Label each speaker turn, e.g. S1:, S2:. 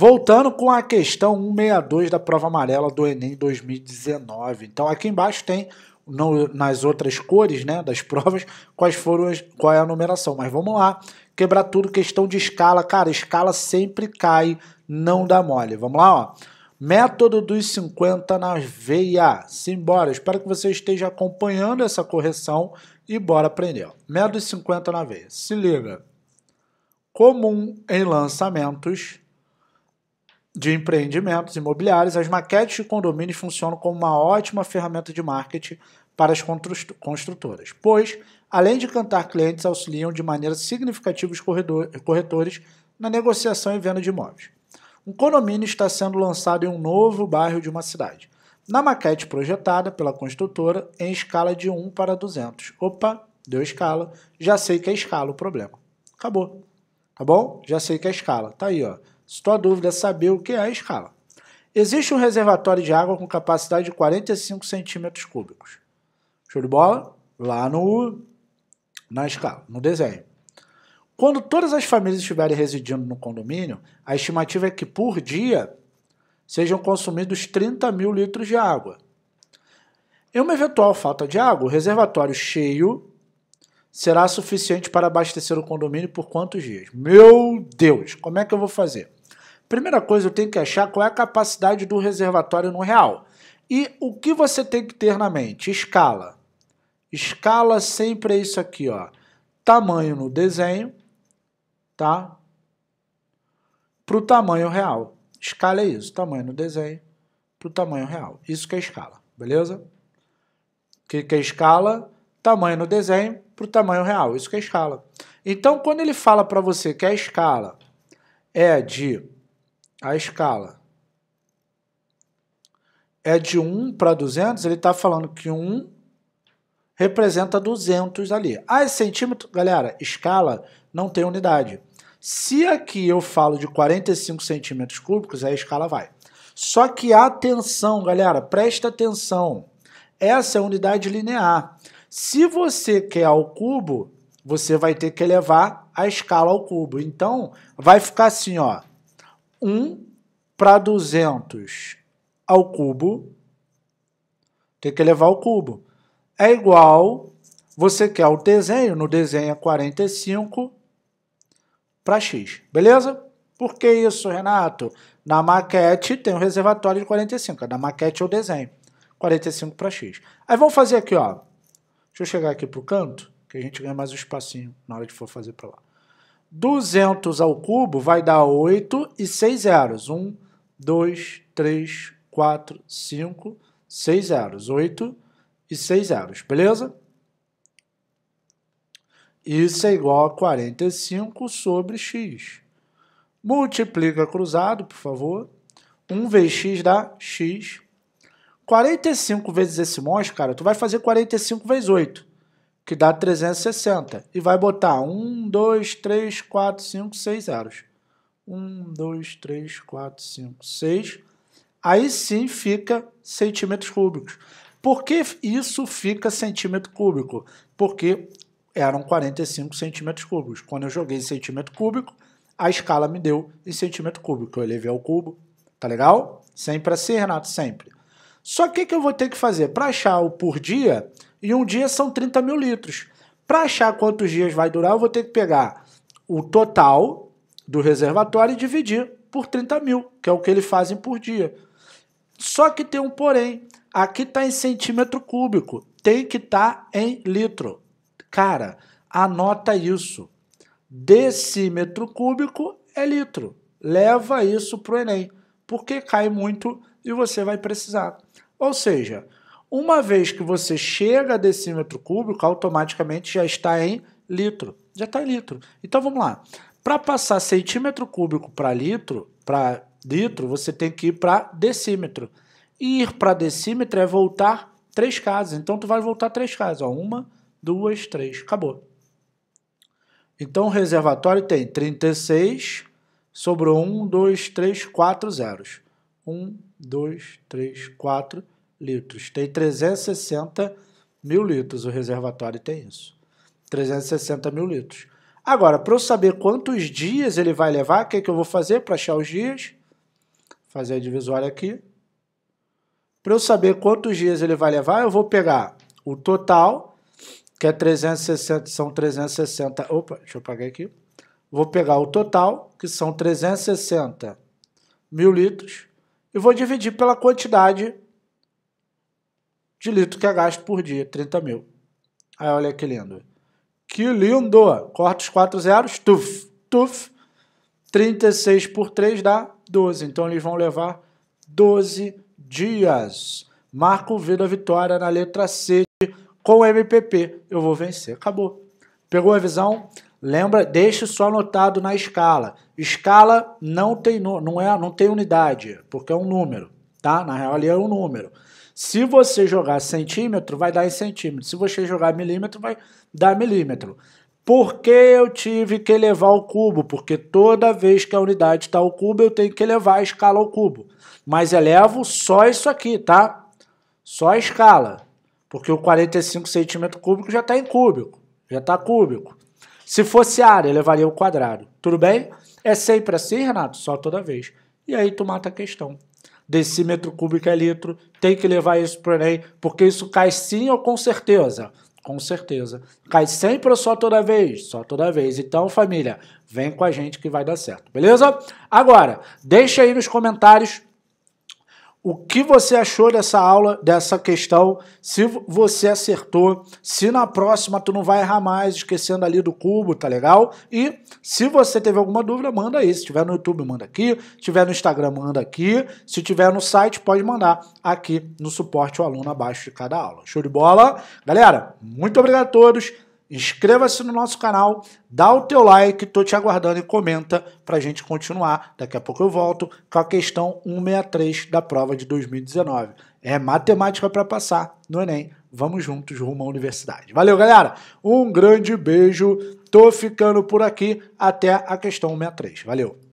S1: Voltando com a questão 162 da prova amarela do Enem 2019. Então aqui embaixo tem no, nas outras cores né, das provas quais foram as, qual é a numeração. Mas vamos lá. Quebrar tudo, questão de escala. Cara, escala sempre cai, não dá mole. Vamos lá, ó. Método dos 50 na veia. Simbora. Espero que você esteja acompanhando essa correção e bora aprender. Ó. Método dos 50 na veia. Se liga. Comum em lançamentos de empreendimentos imobiliários, as maquetes de condomínios funcionam como uma ótima ferramenta de marketing para as construtoras, pois, além de cantar clientes, auxiliam de maneira significativa os corretores na negociação e venda de imóveis. Um condomínio está sendo lançado em um novo bairro de uma cidade. Na maquete projetada pela construtora, em escala de 1 para 200. Opa, deu escala. Já sei que é escala o problema. Acabou. Tá bom? Já sei que é escala. Tá aí, ó. Sua dúvida é saber o que é a escala. Existe um reservatório de água com capacidade de 45 centímetros cúbicos. Show de bola? Lá no, na escala, no desenho. Quando todas as famílias estiverem residindo no condomínio, a estimativa é que por dia sejam consumidos 30 mil litros de água. Em uma eventual falta de água, o reservatório cheio será suficiente para abastecer o condomínio por quantos dias? Meu Deus, como é que eu vou fazer? Primeira coisa, eu tenho que achar qual é a capacidade do reservatório no real. E o que você tem que ter na mente? Escala. Escala sempre é isso aqui, ó. Tamanho no desenho, tá? Para o tamanho real. Escala é isso, tamanho no desenho para o tamanho real. Isso que é escala, beleza? O que, que é escala? Tamanho no desenho para o tamanho real. Isso que é escala. Então, quando ele fala para você que a escala é de a escala é de 1 para 200, ele está falando que 1 representa 200 ali. Ah, é centímetro, galera, escala não tem unidade. Se aqui eu falo de 45 centímetros cúbicos, a escala vai. Só que atenção, galera, presta atenção. Essa é a unidade linear. Se você quer ao cubo, você vai ter que elevar a escala ao cubo. Então, vai ficar assim, ó. 1 para 200 ao cubo, tem que levar ao cubo, é igual, você quer o desenho, no desenho é 45 para x, beleza? Por que isso, Renato? Na maquete tem um reservatório de 45, na maquete é o desenho, 45 para x. Aí vamos fazer aqui, ó. deixa eu chegar aqui para o canto, que a gente ganha mais um espacinho na hora de for fazer para lá. 200 ao cubo vai dar 8 e 6 zeros. 1, 2, 3, 4, 5, 6 zeros. 8 e 6 zeros, beleza? Isso é igual a 45 sobre x. Multiplica cruzado, por favor. 1 vezes x dá x. 45 vezes esse monstro, cara, tu vai fazer 45 vezes 8 que dá 360, e vai botar 1, 2, 3, 4, 5, 6 zeros. 1, 2, 3, 4, 5, 6. Aí sim fica centímetros cúbicos. Por que isso fica centímetro cúbico? Porque eram 45 centímetros cúbicos. Quando eu joguei em centímetro cúbico, a escala me deu em centímetro cúbico. Eu levei ao cubo, tá legal? Sempre assim, Renato, sempre. Só que o que eu vou ter que fazer? Para achar o por dia, e um dia são 30 mil litros. Para achar quantos dias vai durar, eu vou ter que pegar o total do reservatório e dividir por 30 mil, que é o que eles fazem por dia. Só que tem um porém. Aqui está em centímetro cúbico, tem que estar tá em litro. Cara, anota isso. Decímetro cúbico é litro. Leva isso para o Enem, porque cai muito e você vai precisar. Ou seja, uma vez que você chega a decímetro cúbico, automaticamente já está em litro. Já está em litro. Então vamos lá. Para passar centímetro cúbico para litro, para litro, você tem que ir para decímetro. E ir para decímetro é voltar três casas. Então tu vai voltar três casas. Ó. Uma, duas, três. Acabou. Então o reservatório tem 36, sobrou 1, 2, 3, 4 zeros. 1, 2, 3, 4 litros. Tem 360 mil litros, o reservatório tem isso. 360 mil litros. Agora, para eu saber quantos dias ele vai levar, o que, é que eu vou fazer para achar os dias? Fazer a divisória aqui. Para eu saber quantos dias ele vai levar, eu vou pegar o total, que é 360, são 360. Opa, deixa eu apagar aqui. Vou pegar o total, que são 360 mil litros, e vou dividir pela quantidade de litro que é gasto por dia, 30 mil. Aí olha que lindo. Que lindo! Corta os quatro zeros, tuf, tuf. 36 por 3 dá 12. Então eles vão levar 12 dias. Marco Vida V da vitória na letra C com MPP. Eu vou vencer. Acabou. Pegou a visão? Lembra, deixe só anotado na escala. Escala não tem, não é, não tem unidade, porque é um número, tá? Na real ali é um número. Se você jogar centímetro, vai dar em centímetro. Se você jogar milímetro, vai dar milímetro. Por que eu tive que elevar o cubo? Porque toda vez que a unidade está ao cubo, eu tenho que elevar a escala ao cubo. Mas elevo só isso aqui, tá? Só a escala. Porque o 45 centímetro cúbico já está em cúbico. Já está cúbico. Se fosse área, elevaria o quadrado. Tudo bem? É sempre assim, Renato? Só toda vez. E aí tu mata a questão decímetro cúbico é litro, tem que levar isso para o Enem, porque isso cai sim ou com certeza. Com certeza. Cai sempre ou só toda vez? Só toda vez. Então, família, vem com a gente que vai dar certo, beleza? Agora, deixa aí nos comentários o que você achou dessa aula, dessa questão, se você acertou, se na próxima tu não vai errar mais, esquecendo ali do cubo, tá legal? E se você teve alguma dúvida, manda aí. Se tiver no YouTube, manda aqui. Se tiver no Instagram, manda aqui. Se tiver no site, pode mandar aqui no suporte ao aluno abaixo de cada aula. Show de bola? Galera, muito obrigado a todos. Inscreva-se no nosso canal, dá o teu like, tô te aguardando e comenta para a gente continuar. Daqui a pouco eu volto com a questão 163 da prova de 2019. É matemática para passar no Enem. Vamos juntos rumo à universidade. Valeu, galera! Um grande beijo, tô ficando por aqui. Até a questão 163. Valeu!